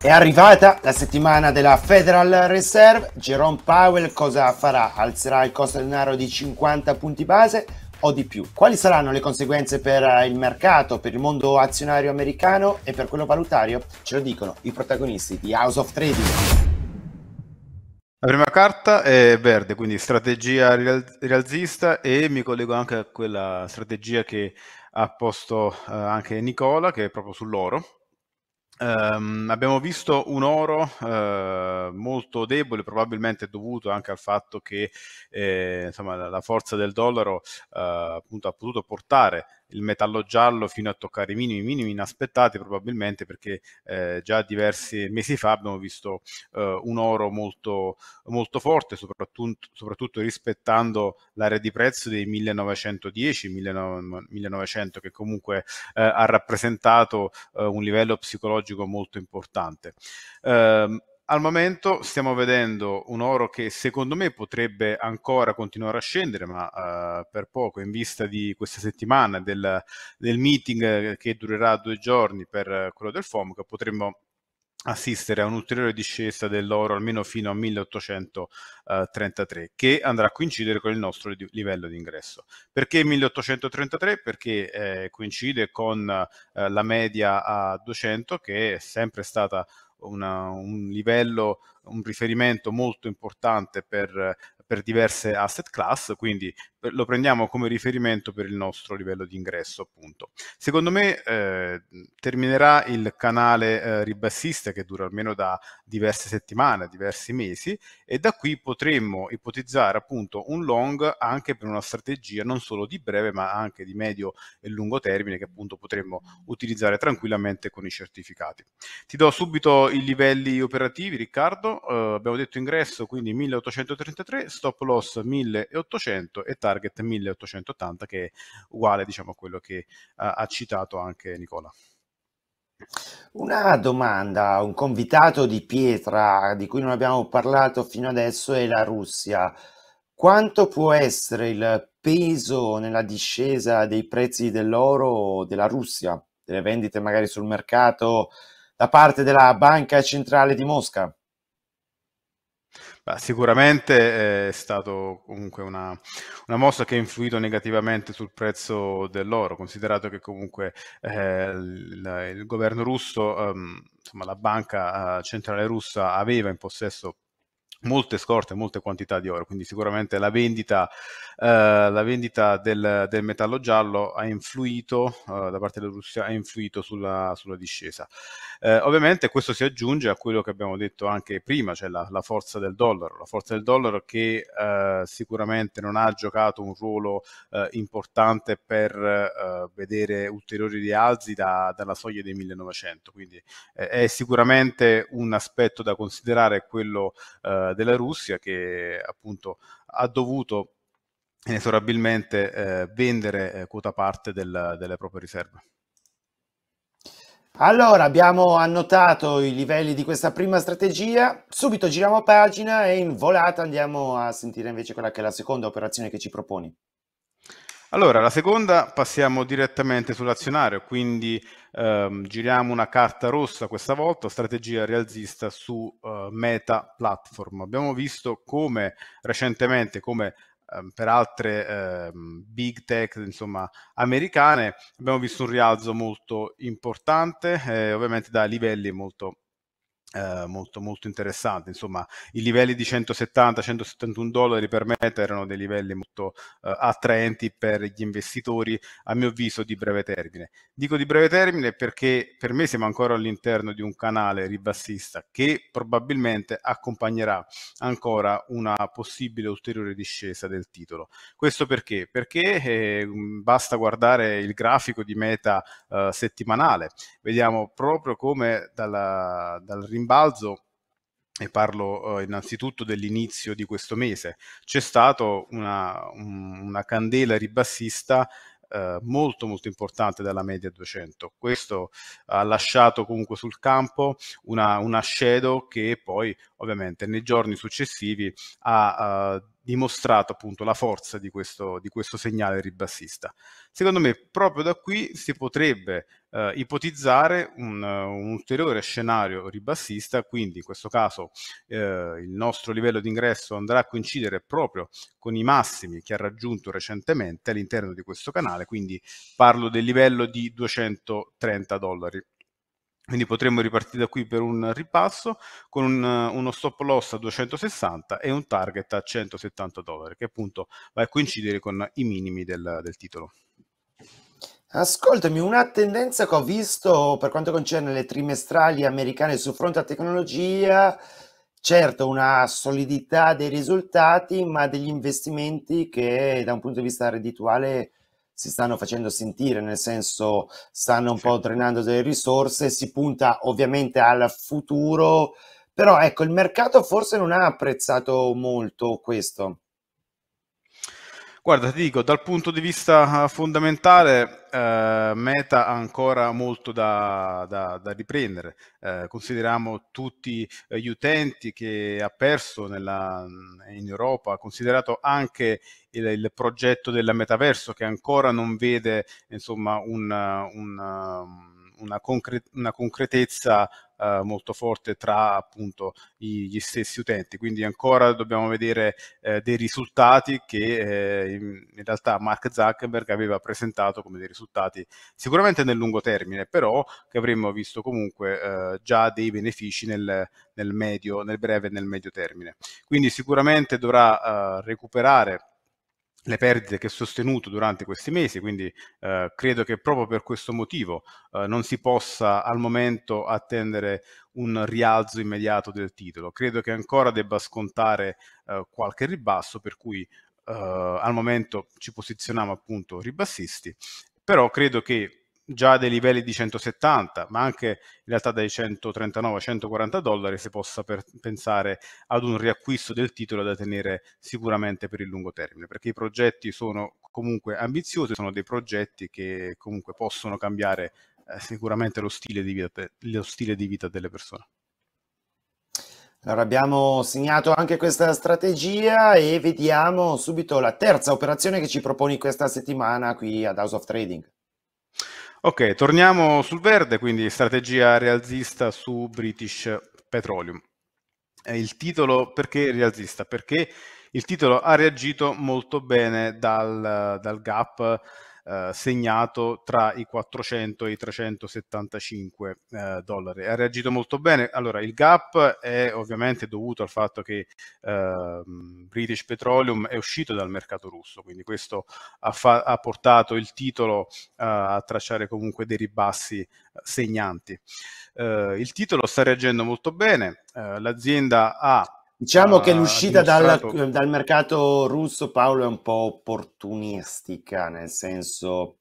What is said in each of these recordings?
È arrivata la settimana della Federal Reserve, Jerome Powell cosa farà? Alzerà il costo del denaro di 50 punti base o di più? Quali saranno le conseguenze per eh, il mercato, per il mondo azionario americano e per quello valutario? Ce lo dicono i protagonisti di House of Trading. La prima carta è verde, quindi strategia rialzista e mi collego anche a quella strategia che ha posto eh, anche Nicola, che è proprio sull'oro. Um, abbiamo visto un oro uh, molto debole, probabilmente dovuto anche al fatto che eh, insomma, la, forza del dollaro uh, appunto, ha potuto portare il metallo giallo fino a toccare i minimi, minimi inaspettati probabilmente perché eh, già diversi mesi fa abbiamo visto eh, un oro molto, molto forte, soprattutto, soprattutto rispettando l'area di prezzo dei 1910-1900 che comunque eh, ha rappresentato eh, un livello psicologico molto importante. Um, al momento stiamo vedendo un oro che secondo me potrebbe ancora continuare a scendere, ma uh, per poco, in vista di questa settimana del, del meeting eh, che durerà due giorni per eh, quello del che potremmo assistere a un'ulteriore discesa dell'oro almeno fino a 1833 che andrà a coincidere con il nostro livello di ingresso. Perché 1833? Perché eh, coincide con eh, la media a 200 che è sempre stata una, un livello, un riferimento molto importante per per diverse asset class, quindi lo prendiamo come riferimento per il nostro livello di ingresso appunto. Secondo me eh, terminerà il canale eh, ribassista che dura almeno da diverse settimane, diversi mesi e da qui potremmo ipotizzare appunto un long anche per una strategia non solo di breve ma anche di medio e lungo termine che appunto potremmo utilizzare tranquillamente con i certificati. Ti do subito i livelli operativi Riccardo, eh, abbiamo detto ingresso quindi 1833 stop loss 1800 e target 1880 che è uguale diciamo, a quello che eh, ha citato anche Nicola. Una domanda, un convitato di pietra di cui non abbiamo parlato fino adesso è la Russia. Quanto può essere il peso nella discesa dei prezzi dell'oro della Russia, delle vendite magari sul mercato da parte della Banca Centrale di Mosca? Beh, sicuramente eh, è stato comunque una, una, mossa che ha influito negativamente sul prezzo dell'oro, considerato che comunque eh, il, il, governo russo, ehm, insomma la banca eh, centrale russa aveva in possesso molte scorte, molte quantità di oro, quindi sicuramente la vendita, eh, la vendita del, del, metallo giallo ha influito, eh, da parte della Russia, ha influito sulla, sulla discesa. Eh, ovviamente questo si aggiunge a quello che abbiamo detto anche prima, cioè la, la forza del dollaro, la forza del dollaro che eh, sicuramente non ha giocato un ruolo eh, importante per eh, vedere ulteriori rialzi da, dalla soglia dei 1900, quindi è sicuramente un aspetto da considerare quello eh, della, Russia che appunto ha dovuto inesorabilmente eh, vendere eh, quota parte del, delle proprie riserve. Allora, abbiamo annotato i livelli di questa prima strategia, subito giriamo pagina e in volata andiamo a sentire invece quella che è la seconda operazione che ci proponi. Allora, la seconda passiamo direttamente sull'azionario, quindi ehm, giriamo una carta rossa questa volta, strategia rialzista su eh, Meta Platform. Abbiamo visto come recentemente, come ehm, per altre ehm, big tech insomma, americane, abbiamo visto un rialzo molto importante, eh, ovviamente da livelli molto importanti eh, molto, molto interessante. Insomma, i livelli di 170-171 dollari per meta erano dei livelli molto eh, attraenti per gli investitori, a mio avviso, di breve termine. Dico di breve termine perché per me siamo ancora all'interno di un canale ribassista che probabilmente accompagnerà ancora una possibile ulteriore discesa del titolo. Questo perché? Perché eh, mm, basta guardare il grafico di meta eh, settimanale, vediamo proprio come dalla, dal rinvio rimbalzo, e parlo eh, innanzitutto dell'inizio di questo mese, c'è stata una, una, candela ribassista eh, molto molto importante dalla media 200. Questo ha lasciato comunque sul campo una, una shadow che poi ovviamente nei giorni successivi ha... Eh, dimostrato appunto la forza di questo, di questo segnale ribassista. Secondo me proprio da qui si potrebbe eh, ipotizzare un, un, ulteriore scenario ribassista, quindi in questo caso eh, il nostro livello di ingresso andrà a coincidere proprio con i massimi che ha raggiunto recentemente all'interno di questo canale, quindi parlo del livello di 230 dollari. Quindi potremmo ripartire da qui per un ripasso con un, uno stop loss a 260 e un target a 170 dollari, che appunto va a coincidere con i minimi del, del titolo. Ascoltami, una tendenza che ho visto per quanto concerne le trimestrali americane sul fronte a tecnologia, certo una solidità dei risultati, ma degli investimenti che da un punto di vista reddituale si stanno facendo sentire, nel senso stanno un po' drenando delle risorse, si punta ovviamente al futuro, però ecco, il mercato forse non ha apprezzato molto questo. Guarda, ti dico, dal punto di vista eh, fondamentale, eh, Meta ha ancora molto da, da, da riprendere. Eh, consideriamo tutti eh, gli utenti che ha perso nella, mm, in Europa, considerato anche il, il, progetto della metaverso che ancora non vede insomma, un, un um, una, concre- una concretezza eh, molto forte tra appunto gli stessi utenti. Quindi ancora dobbiamo vedere eh, dei risultati che eh, in realtà Mark Zuckerberg aveva presentato come dei risultati sicuramente nel lungo termine, però che avremmo visto comunque eh, già dei benefici nel, nel, medio, nel breve e nel medio termine. Quindi sicuramente dovrà eh, recuperare le perdite che ho sostenuto durante questi mesi, quindi eh, credo che proprio per questo motivo eh, non si possa al momento attendere un rialzo immediato del titolo. Credo che ancora debba scontare eh, qualche ribasso, per cui eh, al momento ci posizioniamo appunto ribassisti, però credo che già dei livelli di 170, ma anche in realtà dai 139-140 dollari si possa pensare ad un riacquisto del titolo da tenere sicuramente per il lungo termine, perché i progetti sono comunque ambiziosi, sono dei progetti che comunque possono cambiare eh, sicuramente lo stile, vita, lo stile di vita delle persone. Allora abbiamo segnato anche questa strategia e vediamo subito la terza operazione che ci proponi questa settimana qui ad House of Trading. Ok, torniamo sul verde, quindi strategia rialzista su British Petroleum. Il titolo perché rialzista? Perché il titolo ha reagito molto bene dal, dal gap eh, segnato tra i 400 e i 375 eh, dollari. Ha reagito molto bene. Allora, il gap è ovviamente dovuto al fatto che eh, British Petroleum è uscito dal mercato russo, quindi questo ha, fa- ha portato il titolo eh, a tracciare comunque dei ribassi eh, segnanti. Eh, il titolo sta reagendo molto bene, l'azienda ha Diciamo che ah, l'uscita dal, eh, dal, mercato russo, Paolo, è un po' opportunistica, nel senso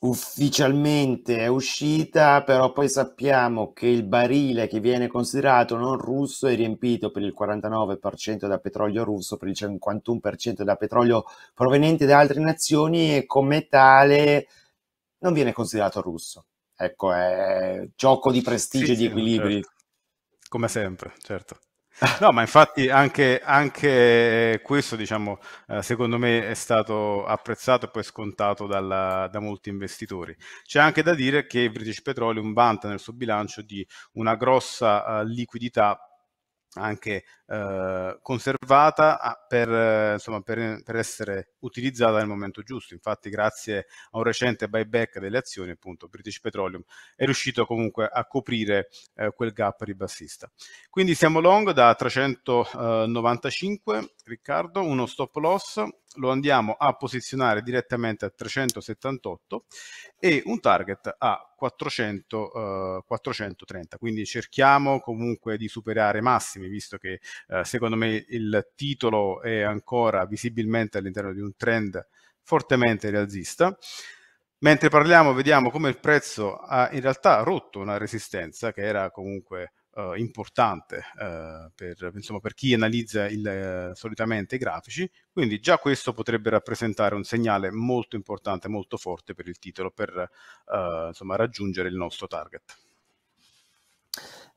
ufficialmente è uscita, però poi sappiamo che il barile che viene considerato non russo è riempito per il 49% da petrolio russo, per il 51% da petrolio proveniente da altre nazioni e come tale non viene considerato russo. Ecco, è gioco di prestigio e sì, di equilibri. Certo. Come sempre, certo. No, ma infatti anche, anche questo, diciamo, eh, secondo me è stato apprezzato e poi scontato dalla, da molti investitori. C'è anche da dire che British Petroleum vanta nel suo bilancio di una grossa eh, liquidità anche eh, conservata ah, per, eh, insomma, per, per, essere utilizzata nel momento giusto. Infatti, grazie a un recente buyback delle azioni, appunto, British Petroleum è riuscito comunque a coprire eh, quel gap ribassista. Quindi siamo long da 395 Riccardo, uno stop loss, lo andiamo a posizionare direttamente a 378 e un target a 400, eh, 430, quindi cerchiamo comunque di superare massimi, visto che eh, secondo me il titolo è ancora visibilmente all'interno di un trend fortemente rialzista. Mentre parliamo, vediamo come il prezzo ha in realtà rotto una resistenza che era comunque uh, importante uh, per, insomma, per, chi analizza il, eh, solitamente i grafici, quindi già questo potrebbe rappresentare un segnale molto importante, molto forte per il titolo, per insomma, raggiungere il nostro target.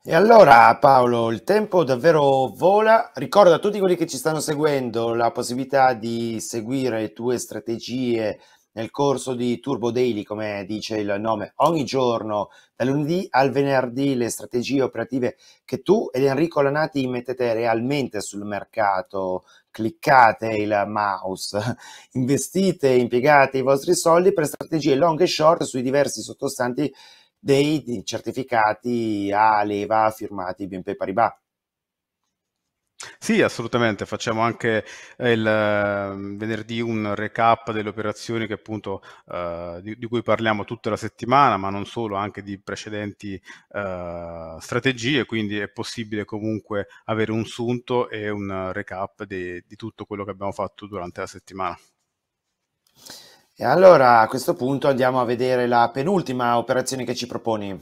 E allora Paolo, il tempo davvero vola. Ricordo a tutti quelli che ci stanno seguendo la possibilità di seguire le tue strategie nel corso di Turbo Daily, come dice il nome, ogni giorno, dal lunedì al venerdì, le strategie operative che tu ed Enrico Lanati mettete realmente sul mercato. Cliccate il mouse, investite, impiegate i vostri soldi per strategie long e short sui diversi sottostanti dei certificati a leva firmati BNP Paribas. Sì, assolutamente. Facciamo anche eh, il ehm, venerdì un recap delle operazioni che appunto eh, di, di, cui parliamo tutta la settimana, ma non solo, anche di precedenti eh, strategie, quindi è possibile comunque avere un sunto e un recap di, di tutto quello che abbiamo fatto durante la settimana. E allora a questo punto andiamo a vedere la penultima operazione che ci proponi.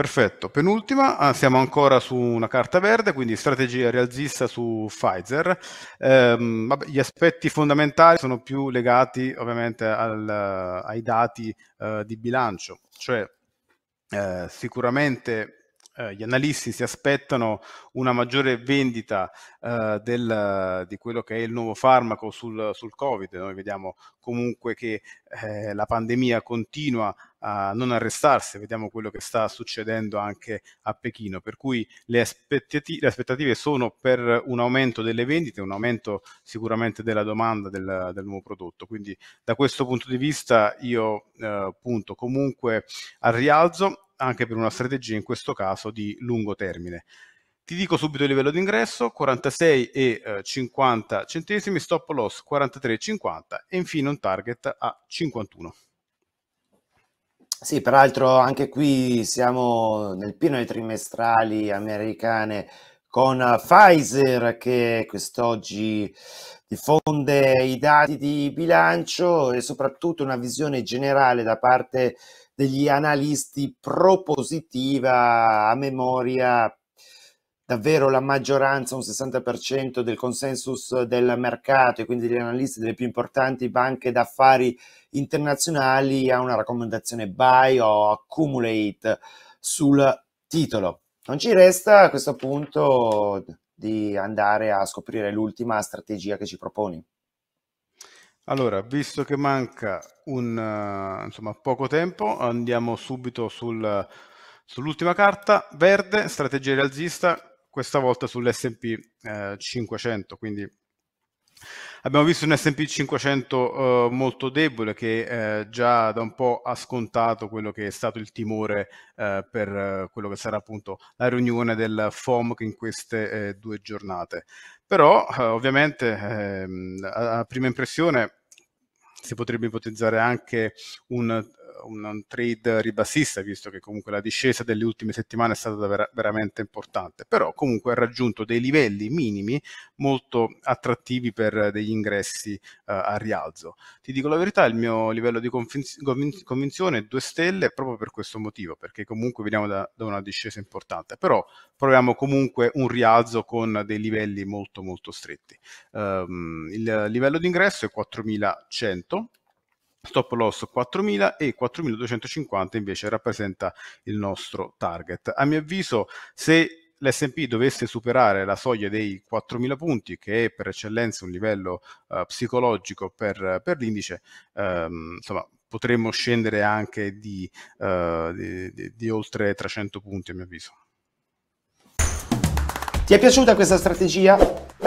Perfetto, penultima, ah, siamo ancora su una carta verde, quindi strategia rialzista su Pfizer. Ehm, vabbè, gli aspetti fondamentali sono più legati ovviamente al, eh, ai dati eh, di bilancio, cioè eh, sicuramente eh, gli analisti si aspettano una maggiore vendita eh, del, di quello che è il nuovo farmaco sul, sul Covid. Noi vediamo comunque che eh, la pandemia continua a non arrestarsi, vediamo quello che sta succedendo anche a Pechino, per cui le, aspettati- le aspettative sono per un aumento delle vendite, un aumento sicuramente della domanda del, del nuovo prodotto, quindi da questo punto di vista io eh, punto comunque al rialzo anche per una strategia in questo caso di lungo termine. Ti dico subito il livello d'ingresso, 46,50 eh, centesimi, stop loss 43,50 e infine un target a 51. Sì, peraltro anche qui siamo nel pieno dei trimestrali americane con Pfizer che quest'oggi diffonde i dati di bilancio e soprattutto una visione generale da parte degli analisti propositiva a memoria davvero la maggioranza, un 60% del consensus del mercato e quindi degli analisti delle più importanti banche d'affari internazionali ha una raccomandazione buy o accumulate sul titolo. Non ci resta a questo punto di andare a scoprire l'ultima strategia che ci proponi. Allora, visto che manca un, eh, insomma, poco tempo, andiamo subito sul, eh, sull'ultima carta verde, strategia rialzista questa volta sull'SP eh, 500, quindi abbiamo visto un SP 500 eh, molto debole che eh, già da un po' ha scontato quello che è stato il timore eh, per eh, quello che sarà appunto la riunione del FOMC in queste eh, due giornate. Però ovviamente ehm, a prima impressione si potrebbe ipotizzare anche un un, un trade ribassista, visto che comunque la discesa delle ultime settimane è stata ver- veramente importante, però comunque ha raggiunto dei livelli minimi molto attrattivi per degli ingressi eh, a rialzo. Ti dico la verità, il mio livello di convin- convinzione è 2 stelle proprio per questo motivo, perché comunque veniamo da, da una discesa importante, però proviamo comunque un rialzo con dei livelli molto molto stretti. Um, il livello di ingresso è 4100 stop loss 4000 e 4250 invece rappresenta il nostro target. A mio avviso se l'SP dovesse superare la soglia dei 4.000 punti, che è per eccellenza un livello uh, psicologico per, per l'indice, ehm, insomma, potremmo scendere anche di, uh, di, di, di oltre 300 punti, a mio avviso. Ti è piaciuta questa strategia?